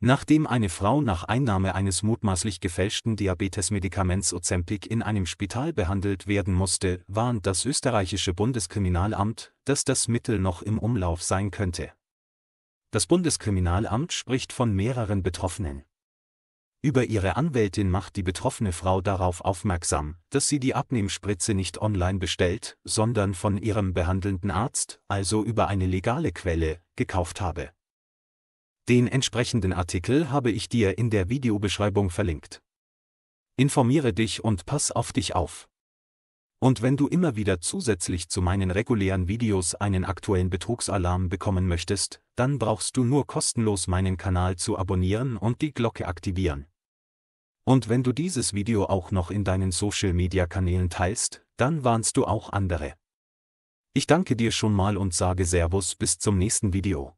Nachdem eine Frau nach Einnahme eines mutmaßlich gefälschten Diabetesmedikaments Ozempic in einem Spital behandelt werden musste, warnt das österreichische Bundeskriminalamt, dass das Mittel noch im Umlauf sein könnte. Das Bundeskriminalamt spricht von mehreren Betroffenen. Über ihre Anwältin macht die betroffene Frau darauf aufmerksam, dass sie die Abnehmspritze nicht online bestellt, sondern von ihrem behandelnden Arzt, also über eine legale Quelle, gekauft habe. Den entsprechenden Artikel habe ich dir in der Videobeschreibung verlinkt. Informiere dich und pass auf dich auf. Und wenn du immer wieder zusätzlich zu meinen regulären Videos einen aktuellen Betrugsalarm bekommen möchtest, dann brauchst du nur kostenlos meinen Kanal zu abonnieren und die Glocke aktivieren. Und wenn du dieses Video auch noch in deinen Social-Media-Kanälen teilst, dann warnst du auch andere. Ich danke dir schon mal und sage Servus bis zum nächsten Video.